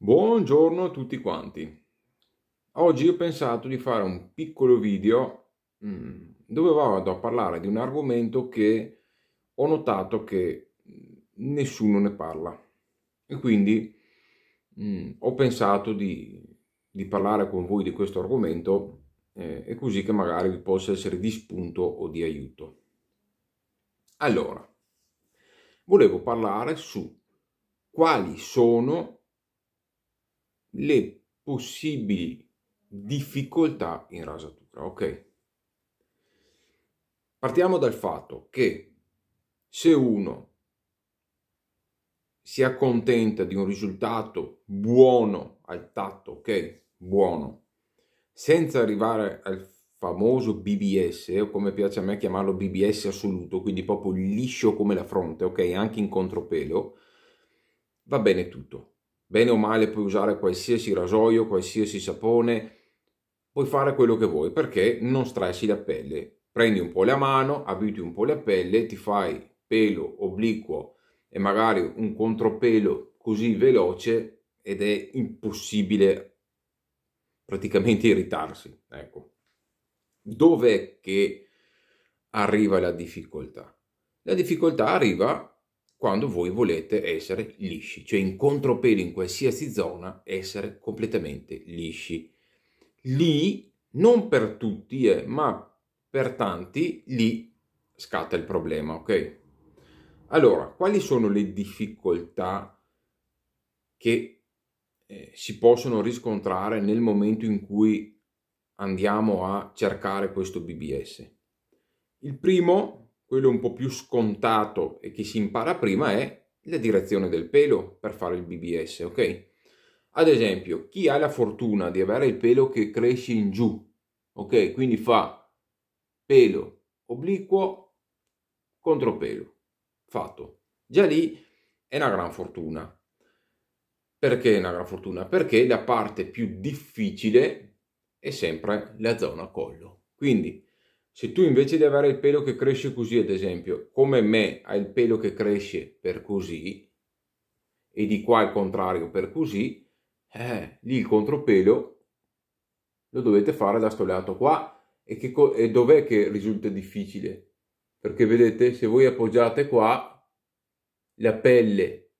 Buongiorno a tutti quanti. Oggi ho pensato di fare un piccolo video mm, dove vado a parlare di un argomento che ho notato che mm, nessuno ne parla. E quindi mh, mm, ho pensato di, di, parlare con voi di questo argomento eh, e così che magari vi possa essere di spunto o di aiuto. Allora, volevo parlare su quali sono le possibili difficoltà in rasatura, ok? Partiamo dal fatto che se uno si accontenta di un risultato buono al tatto, ok? Buono, senza arrivare al famoso BBS, o come piace a me chiamarlo BBS assoluto, quindi proprio liscio come la fronte, ok? Anche in contropelo, va bene tutto. Bene o male puoi usare qualsiasi rasoio, qualsiasi sapone, puoi fare quello che vuoi perché non stressi la pelle. Prendi un po' la mano, abiti un po' la pelle, ti fai pelo obliquo e magari un contropelo così veloce ed è impossibile praticamente irritarsi. Ecco. Dov'è che arriva la difficoltà? La difficoltà arriva quando voi volete essere lisci, cioè in contropelo in qualsiasi zona essere completamente lisci. Lì, non per tutti, eh, ma per tanti, lì scatta il problema, ok? Allora, quali sono le difficoltà che eh, si possono riscontrare nel momento in cui andiamo a cercare questo BBS? Il primo quello un po' più scontato e che si impara prima è la direzione del pelo per fare il BBS, ok? Ad esempio, chi ha la fortuna di avere il pelo che cresce in giù, ok? Quindi fa pelo obliquo contro pelo, fatto. Già lì è una gran fortuna. Perché è una gran fortuna? Perché la parte più difficile è sempre la zona collo. Quindi se tu invece di avere il pelo che cresce così, ad esempio, come me hai il pelo che cresce per così, e di qua il contrario per così, eh, lì il contropelo lo dovete fare da sto lato qua. E, che, e dov'è che risulta difficile? Perché vedete, se voi appoggiate qua, la pelle,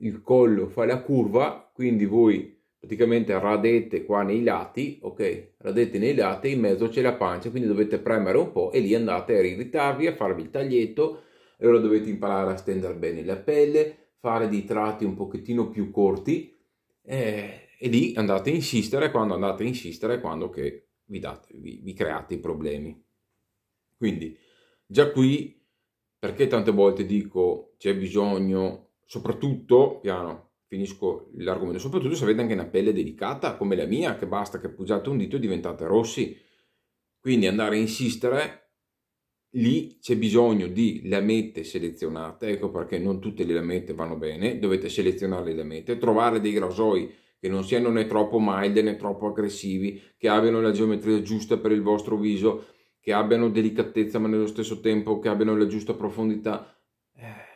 il collo fa la curva, quindi voi praticamente radete qua nei lati, ok? Radete nei lati, in mezzo c'è la pancia, quindi dovete premere un po' e lì andate a irritarvi, a farvi il taglietto, e ora dovete imparare a stendere bene la pelle, fare dei tratti un pochettino più corti, eh, e lì andate a insistere quando andate a insistere, quando che vi, date, vi, vi create i problemi. Quindi, già qui, perché tante volte dico c'è bisogno, soprattutto, piano, finisco l'argomento, soprattutto se avete anche una pelle delicata come la mia, che basta che poggiate un dito e diventate rossi. Quindi andare a insistere, lì c'è bisogno di lamette selezionate, ecco perché non tutte le lamette vanno bene, dovete selezionare le lamette, trovare dei rasoi che non siano né troppo milde né troppo aggressivi, che abbiano la geometria giusta per il vostro viso, che abbiano delicatezza ma nello stesso tempo che abbiano la giusta profondità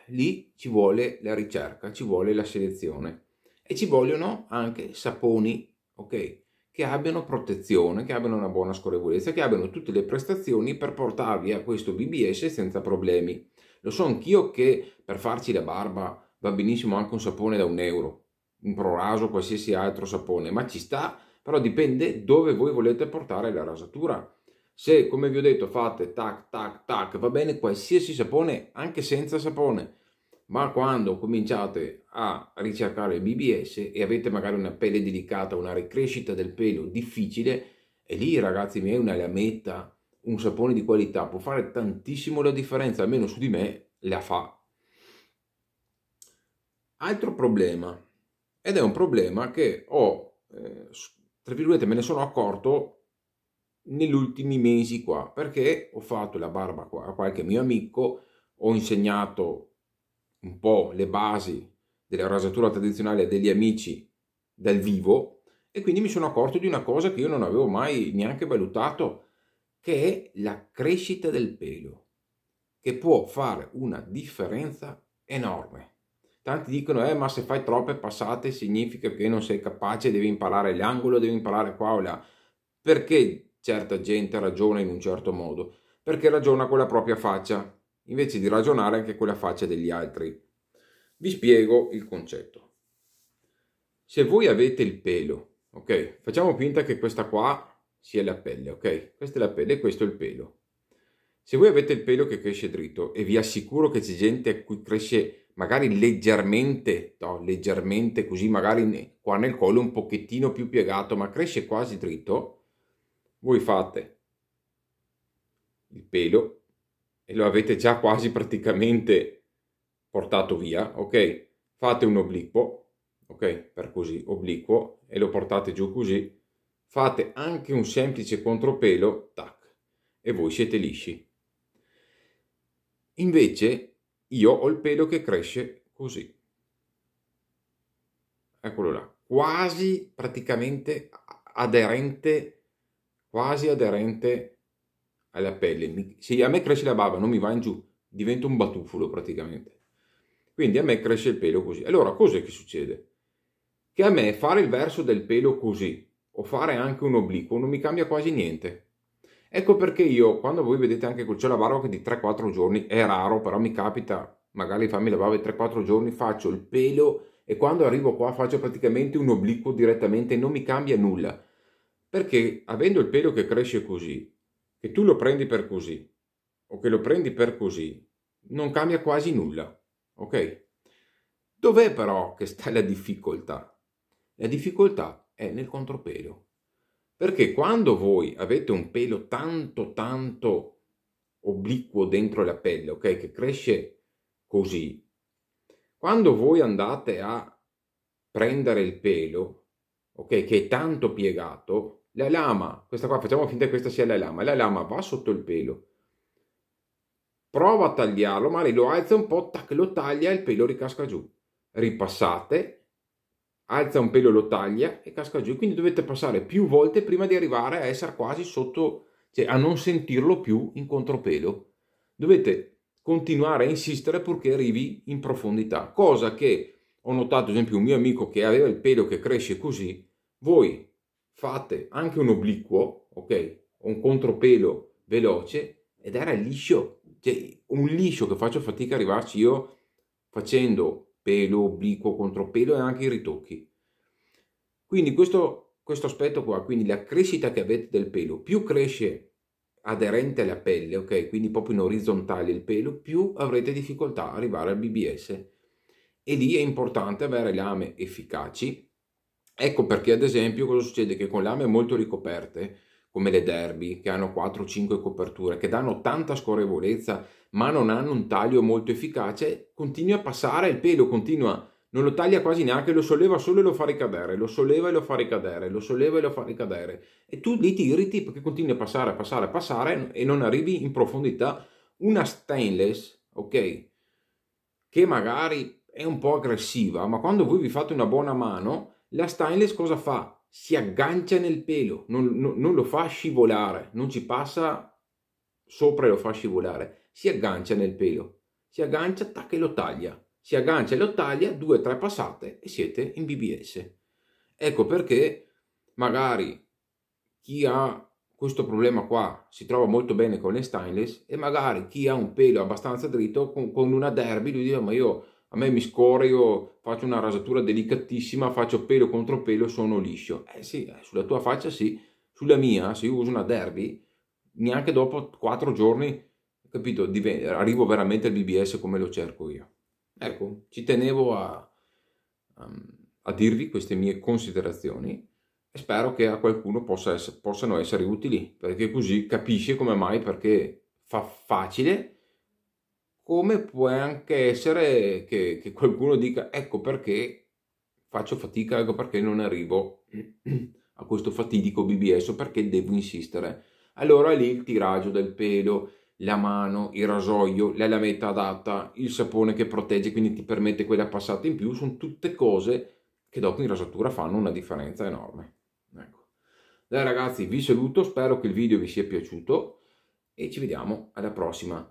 lì ci vuole la ricerca, ci vuole la selezione e ci vogliono anche saponi, ok? Che abbiano protezione, che abbiano una buona scorrevolezza, che abbiano tutte le prestazioni per portarvi a questo BBS senza problemi. Lo so anch'io che per farci la barba va benissimo anche un sapone da un euro, un proraso, qualsiasi altro sapone, ma ci sta, però dipende dove voi volete portare la rasatura se, come vi ho detto, fate tac, tac, tac, va bene qualsiasi sapone, anche senza sapone. Ma quando cominciate a ricercare il BBS e avete magari una pelle delicata, una ricrescita del pelo difficile, e lì ragazzi miei una lametta, un sapone di qualità può fare tantissimo la differenza, almeno su di me la fa. Altro problema, ed è un problema che ho, eh, tra virgolette, me ne sono accorto negli ultimi mesi qua, perché ho fatto la barba a qualche mio amico, ho insegnato un po' le basi della rasatura tradizionale degli amici dal vivo e quindi mi sono accorto di una cosa che io non avevo mai neanche valutato, che è la crescita del pelo, che può fare una differenza enorme. Tanti dicono, eh, ma se fai troppe passate significa che non sei capace, devi imparare l'angolo, devi imparare qua o là. Perché certa gente ragiona in un certo modo, perché ragiona con la propria faccia, invece di ragionare anche con la faccia degli altri. Vi spiego il concetto. Se voi avete il pelo, ok? Facciamo finta che questa qua sia la pelle, ok? Questa è la pelle e questo è il pelo. Se voi avete il pelo che cresce dritto, e vi assicuro che c'è gente a cui cresce magari leggermente, no, leggermente così, magari qua nel collo un pochettino più piegato, ma cresce quasi dritto, voi fate il pelo e lo avete già quasi praticamente portato via, ok? Fate un obliquo, ok? Per così, obliquo, e lo portate giù così. Fate anche un semplice contropelo, tac, e voi siete lisci. Invece io ho il pelo che cresce così. Eccolo là, quasi praticamente aderente quasi aderente alla pelle. Se a me cresce la barba, non mi va in giù, divento un batufolo praticamente. Quindi a me cresce il pelo così. Allora, cosa è che succede? Che a me fare il verso del pelo così o fare anche un obliquo non mi cambia quasi niente. Ecco perché io, quando voi vedete anche col c'è la barba che di 3-4 giorni, è raro, però mi capita, magari fammi la barba di 3-4 giorni, faccio il pelo e quando arrivo qua faccio praticamente un obliquo direttamente, e non mi cambia nulla perché avendo il pelo che cresce così, che tu lo prendi per così, o che lo prendi per così, non cambia quasi nulla, ok? Dov'è però che sta la difficoltà? La difficoltà è nel contropelo. Perché quando voi avete un pelo tanto tanto obliquo dentro la pelle, ok? Che cresce così, quando voi andate a prendere il pelo, ok, che è tanto piegato, la lama, questa qua, facciamo finta che questa sia la lama, la lama va sotto il pelo, prova a tagliarlo, magari lo alza un po', tac, lo taglia e il pelo ricasca giù. Ripassate, alza un pelo, lo taglia e casca giù. Quindi dovete passare più volte prima di arrivare a essere quasi sotto, cioè a non sentirlo più in contropelo. Dovete continuare a insistere purché arrivi in profondità, cosa che ho notato, ad esempio, un mio amico che aveva il pelo che cresce così, voi fate anche un obliquo, ok? Un contropelo veloce ed era liscio, cioè un liscio che faccio fatica a arrivarci io facendo pelo, obliquo, contropelo e anche i ritocchi. Quindi questo, questo aspetto qua, quindi la crescita che avete del pelo, più cresce aderente alla pelle, ok? Quindi proprio in orizzontale il pelo, più avrete difficoltà ad arrivare al BBS. E lì è importante avere lame efficaci Ecco perché ad esempio cosa succede? Che con le lame molto ricoperte, come le derby, che hanno 4-5 coperture, che danno tanta scorrevolezza, ma non hanno un taglio molto efficace, continua a passare il pelo, continua, non lo taglia quasi neanche, lo solleva solo e lo fa ricadere, lo solleva e lo fa ricadere, lo solleva e lo fa ricadere. E tu lì ti irriti perché continui a passare, a passare, a passare e non arrivi in profondità. Una stainless, ok, che magari è un po' aggressiva, ma quando voi vi fate una buona mano la Stainless cosa fa? Si aggancia nel pelo, non, non, non lo fa scivolare, non ci passa sopra e lo fa scivolare, si aggancia nel pelo, si aggancia, tac e lo taglia, si aggancia e lo taglia, due o tre passate e siete in BBS. Ecco perché magari chi ha questo problema qua si trova molto bene con le stainless e magari chi ha un pelo abbastanza dritto con, con una derby lui dice ma io a me mi scorio, faccio una rasatura delicatissima, faccio pelo contro pelo, sono liscio. Eh sì, eh, sulla tua faccia sì, sulla mia, se io uso una derby, neanche dopo quattro giorni, capito, arrivo veramente al BBS come lo cerco io. Ecco, ci tenevo a, um, a dirvi queste mie considerazioni e spero che a qualcuno possa essere, possano essere utili, perché così capisce come mai, perché fa facile come può anche essere che, che qualcuno dica ecco perché faccio fatica, ecco perché non arrivo a questo fatidico BBS o perché devo insistere. Allora lì il tiraggio del pelo, la mano, il rasoio, la lametta adatta, il sapone che protegge, quindi ti permette quella passata in più, sono tutte cose che dopo in rasatura fanno una differenza enorme. Ecco. Dai ragazzi, vi saluto, spero che il video vi sia piaciuto e ci vediamo alla prossima.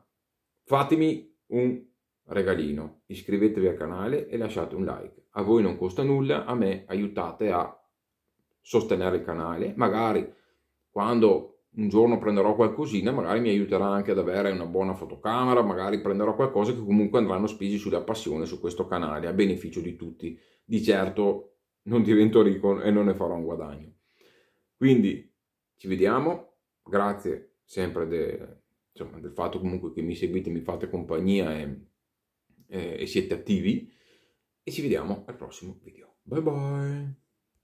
Fatemi un regalino, iscrivetevi al canale e lasciate un like. A voi non costa nulla, a me aiutate a sostenere il canale. Magari quando un giorno prenderò qualcosina, magari mi aiuterà anche ad avere una buona fotocamera, magari prenderò qualcosa che comunque andranno spesi sulla passione su questo canale, a beneficio di tutti. Di certo non divento ricco e non ne farò un guadagno. Quindi ci vediamo, grazie sempre de insomma, del fatto comunque che mi seguite, mi fate compagnia e, e, e siete attivi. E ci vediamo al prossimo video. Bye bye!